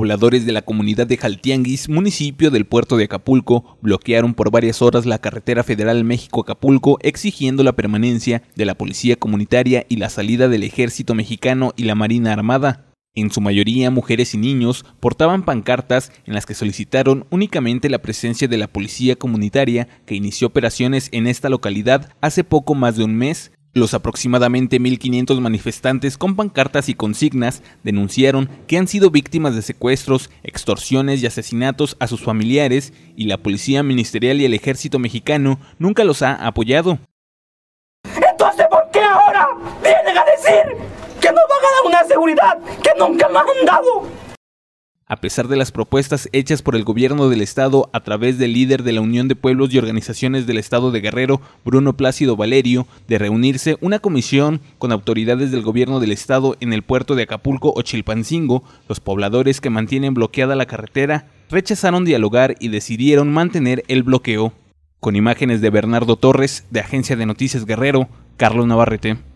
pobladores de la comunidad de Jaltianguis, municipio del puerto de Acapulco, bloquearon por varias horas la carretera federal México-Acapulco exigiendo la permanencia de la policía comunitaria y la salida del ejército mexicano y la Marina Armada. En su mayoría mujeres y niños portaban pancartas en las que solicitaron únicamente la presencia de la policía comunitaria que inició operaciones en esta localidad hace poco más de un mes, los aproximadamente 1.500 manifestantes con pancartas y consignas denunciaron que han sido víctimas de secuestros, extorsiones y asesinatos a sus familiares y la Policía Ministerial y el Ejército Mexicano nunca los ha apoyado. Entonces, ¿por qué ahora vienen a decir que no van a dar una seguridad que nunca me han dado? A pesar de las propuestas hechas por el gobierno del estado a través del líder de la Unión de Pueblos y Organizaciones del Estado de Guerrero, Bruno Plácido Valerio, de reunirse una comisión con autoridades del gobierno del estado en el puerto de Acapulco o Chilpancingo, los pobladores que mantienen bloqueada la carretera rechazaron dialogar y decidieron mantener el bloqueo. Con imágenes de Bernardo Torres, de Agencia de Noticias Guerrero, Carlos Navarrete.